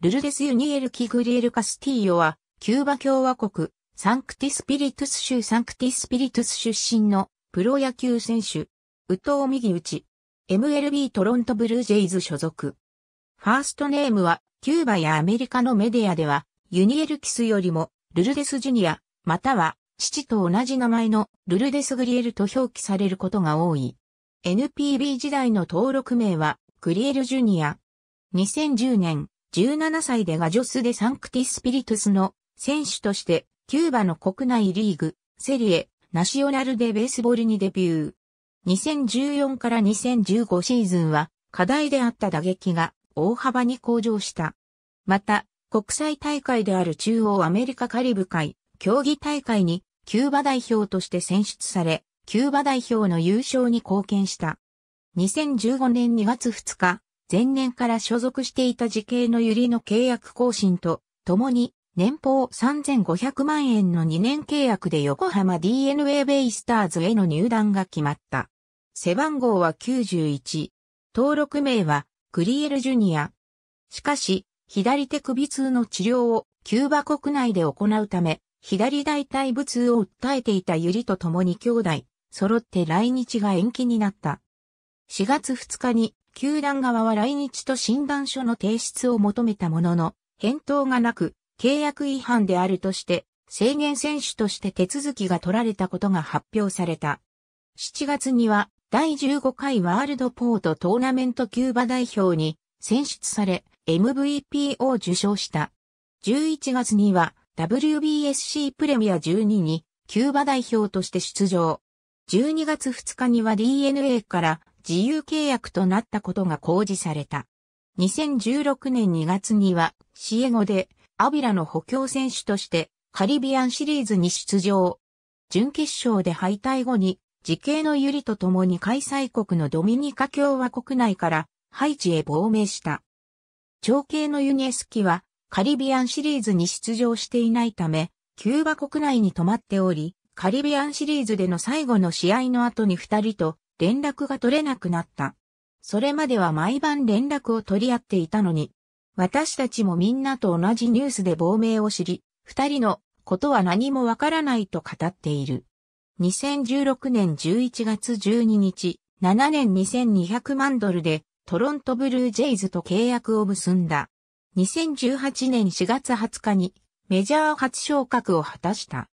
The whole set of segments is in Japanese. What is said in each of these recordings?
ルルデス・ユニエル・キグリエル・カスティーヨは、キューバ共和国、サンクティスピリトゥス州サンクティスピリトゥス出身のプロ野球選手、ウトウ・ミギウチ、MLB トロントブルージェイズ所属。ファーストネームは、キューバやアメリカのメディアでは、ユニエル・キスよりも、ルルデス・ジュニア、または、父と同じ名前のルルデス・グリエルと表記されることが多い。NPB 時代の登録名は、グリエル・ジュニア。2010年、17歳でガジョス・デ・サンクティスピリトスの選手として、キューバの国内リーグ、セリエ、ナショナルでベースボールにデビュー。2014から2015シーズンは、課題であった打撃が大幅に向上した。また、国際大会である中央アメリカカリブ海、競技大会に、キューバ代表として選出され、キューバ代表の優勝に貢献した。2015年2月2日、前年から所属していた時系の百合の契約更新と、共に年俸3500万円の2年契約で横浜 DNA ベイスターズへの入団が決まった。背番号は91。登録名はクリエルジュニア。しかし、左手首痛の治療をキューバ国内で行うため、左大腿部痛を訴えていたユリと共に兄弟、揃って来日が延期になった。4月2日に球団側は来日と診断書の提出を求めたものの、返答がなく、契約違反であるとして、制限選手として手続きが取られたことが発表された。7月には、第15回ワールドポートトーナメントキューバ代表に選出され、MVP を受賞した。11月には、WBSC プレミア12に、キューバ代表として出場。12月2日には DNA から自由契約となったことが公示された。2016年2月には、シエゴで、アビラの補強選手として、カリビアンシリーズに出場。準決勝で敗退後に、時系のユリと共に開催国のドミニカ共和国内から、ハイチへ亡命した。長兄のユニエスキは、カリビアンシリーズに出場していないため、キューバ国内に泊まっており、カリビアンシリーズでの最後の試合の後に二人と連絡が取れなくなった。それまでは毎晩連絡を取り合っていたのに、私たちもみんなと同じニュースで亡命を知り、二人のことは何もわからないと語っている。2016年11月12日、7年2200万ドルでトロントブルージェイズと契約を結んだ。2018年4月20日にメジャー初昇格を果たした。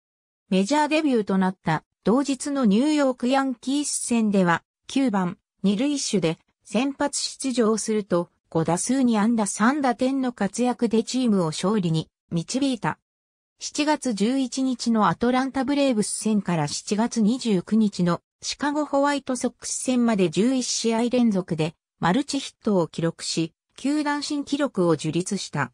メジャーデビューとなった同日のニューヨークヤンキース戦では、9番、二塁手で先発出場すると、5打数に安打3打点の活躍でチームを勝利に導いた。7月11日のアトランタブレーブス戦から7月29日のシカゴホワイトソックス戦まで11試合連続でマルチヒットを記録し、球団新記録を樹立した。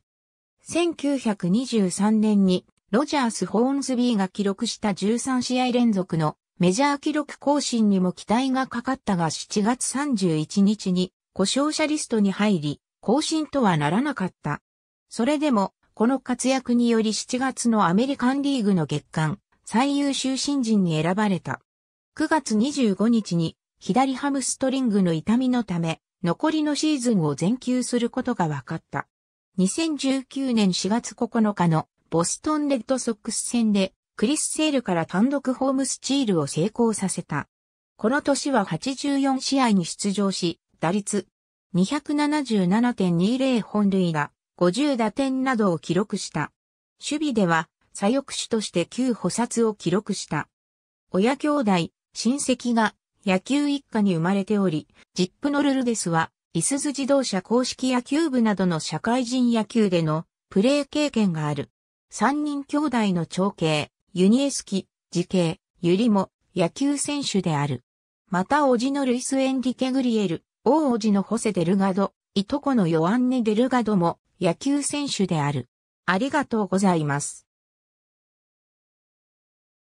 1923年にロジャース・ホーンズビーが記録した13試合連続のメジャー記録更新にも期待がかかったが7月31日に故障者リストに入り、更新とはならなかった。それでも、この活躍により7月のアメリカンリーグの月間最優秀新人に選ばれた。9月25日に左ハムストリングの痛みのため、残りのシーズンを全休することが分かった。2019年4月9日のボストンレッドソックス戦でクリス・セールから単独ホームスチールを成功させた。この年は84試合に出場し、打率277.20本塁打、50打点などを記録した。守備では左翼手として9補殺を記録した。親兄弟、親戚が野球一家に生まれており、ジップノルルデスは、イスズ自動車公式野球部などの社会人野球でのプレー経験がある。三人兄弟の長兄、ユニエスキ、次兄、ユリも野球選手である。また、叔父のルイス・エンリケ・グリエル、大叔父のホセ・デルガド、いとこのヨアンネ・デルガドも野球選手である。ありがとうございます。